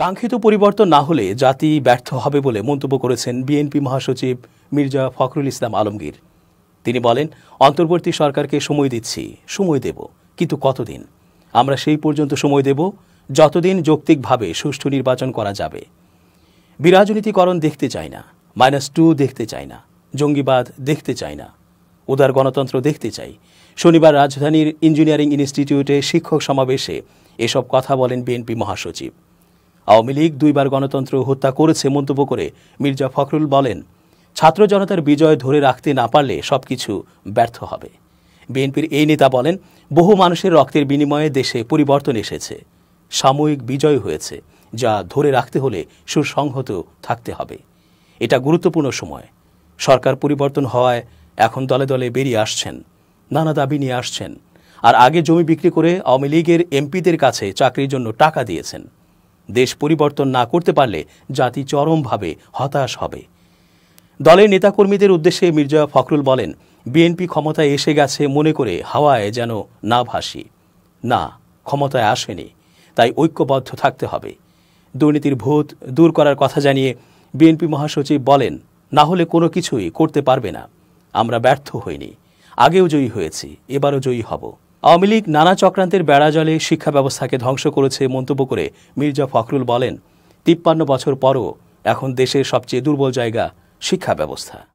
কাঙ্ক্ষিত পরিবর্তন না হলে জাতি ব্যর্থ হবে বলে মন্তব্য করেছেন বিএনপি মহাসচিব মির্জা ফখরুল ইসলাম আলমগীর তিনি বলেন অন্তর্বর্তী সরকারকে সময় দিচ্ছি সময় দেব কিন্তু কতদিন আমরা সেই পর্যন্ত সময় দেব যতদিন যৌক্তিকভাবে সুষ্ঠু নির্বাচন করা যাবে বিরাজনীতিকরণ দেখতে চাই না মাইনাস টু দেখতে চাই না জঙ্গিবাদ দেখতে চাই না উদার গণতন্ত্র দেখতে চাই শনিবার রাজধানীর ইঞ্জিনিয়ারিং ইনস্টিটিউটে শিক্ষক সমাবেশে এসব কথা বলেন বিএনপি মহাসচিব আওয়ামী লীগ দুইবার গণতন্ত্র হত্যা করেছে মন্তব্য করে মির্জা ফখরুল বলেন ছাত্র জনতার বিজয় ধরে রাখতে না পারলে সব কিছু ব্যর্থ হবে বিএনপির এই নেতা বলেন বহু মানুষের রক্তের বিনিময়ে দেশে পরিবর্তন এসেছে সাময়িক বিজয় হয়েছে যা ধরে রাখতে হলে সুসংহত থাকতে হবে এটা গুরুত্বপূর্ণ সময় সরকার পরিবর্তন হওয়ায় এখন দলে দলে বেরিয়ে আসছেন নানা দাবি নিয়ে আসছেন আর আগে জমি বিক্রি করে আওয়ামী লীগের এমপিদের কাছে চাকরির জন্য টাকা দিয়েছেন দেশ পরিবর্তন না করতে পারলে জাতি চরমভাবে হতাশ হবে দলের নেতাকর্মীদের উদ্দেশ্যে মির্জা ফখরুল বলেন বিএনপি ক্ষমতায় এসে গেছে মনে করে হাওয়ায় যেন না ভাসি না ক্ষমতায় আসেনি তাই ঐক্যবদ্ধ থাকতে হবে দুর্নীতির ভূত দূর করার কথা জানিয়ে বিএনপি মহাসচিব বলেন না হলে কোনো কিছুই করতে পারবে না আমরা ব্যর্থ হইনি আগেও জয়ী হয়েছি এবারও জয়ী হব আওয়ামী লীগ নানা চক্রান্তের জলে শিক্ষা ব্যবস্থাকে ধ্বংস করেছে মন্তব্য করে মির্জা ফখরুল বলেন তিপ্পান্ন বছর পরও এখন দেশের সবচেয়ে দুর্বল জায়গা শিক্ষা ব্যবস্থা